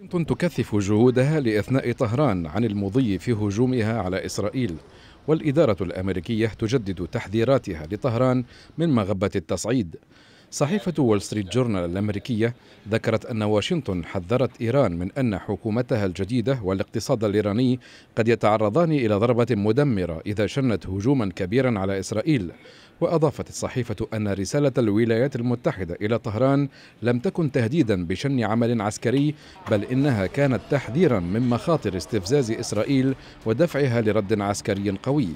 واشنطن تكثف جهودها لاثناء طهران عن المضي في هجومها على اسرائيل والاداره الامريكيه تجدد تحذيراتها لطهران من مغبه التصعيد صحيفة وول ستريت جورنال الأمريكية ذكرت أن واشنطن حذرت إيران من أن حكومتها الجديدة والاقتصاد الإيراني قد يتعرضان إلى ضربة مدمرة إذا شنت هجوما كبيرا على إسرائيل وأضافت الصحيفة أن رسالة الولايات المتحدة إلى طهران لم تكن تهديدا بشن عمل عسكري بل إنها كانت تحذيرا من مخاطر استفزاز إسرائيل ودفعها لرد عسكري قوي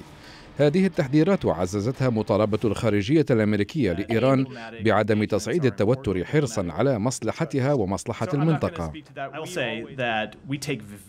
هذه التحذيرات عززتها مطالبة الخارجية الأمريكية لإيران بعدم تصعيد التوتر حرصا على مصلحتها ومصلحة المنطقة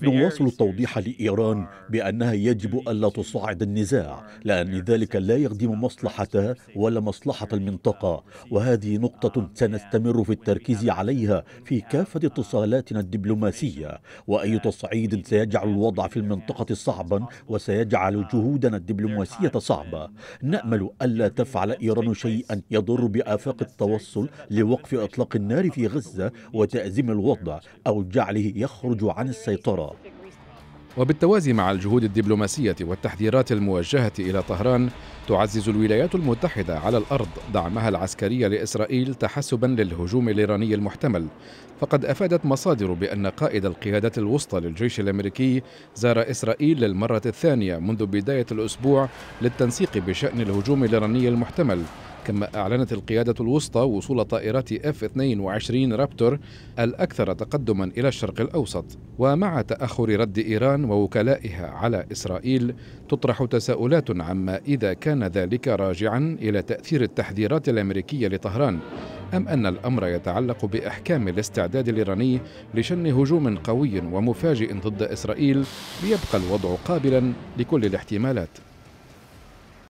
نواصل التوضيح لإيران بأنها يجب ألا تصعد النزاع لأن ذلك لا يخدم مصلحتها ولا مصلحة المنطقة وهذه نقطة سنستمر في التركيز عليها في كافة اتصالاتنا الدبلوماسية وأي تصعيد سيجعل الوضع في المنطقة صعبا وسيجعل جهودنا الدبلوماسية سياسية صعبة نأمل ألا تفعل إيران شيئا يضر بآفاق التوصل لوقف إطلاق النار في غزة وتأزيم الوضع أو جعله يخرج عن السيطرة وبالتوازي مع الجهود الدبلوماسية والتحذيرات الموجهة إلى طهران تعزز الولايات المتحدة على الأرض دعمها العسكري لإسرائيل تحسبا للهجوم الإيراني المحتمل فقد أفادت مصادر بأن قائد القيادة الوسطى للجيش الأمريكي زار إسرائيل للمرة الثانية منذ بداية الأسبوع للتنسيق بشأن الهجوم الإيراني المحتمل كما أعلنت القيادة الوسطى وصول طائرات F-22 رابتور الأكثر تقدما إلى الشرق الأوسط ومع تأخر رد إيران ووكلائها على إسرائيل تطرح تساؤلات عما إذا كان ذلك راجعا إلى تأثير التحذيرات الأمريكية لطهران أم أن الأمر يتعلق بإحكام الاستعداد الإيراني لشن هجوم قوي ومفاجئ ضد إسرائيل ليبقى الوضع قابلا لكل الاحتمالات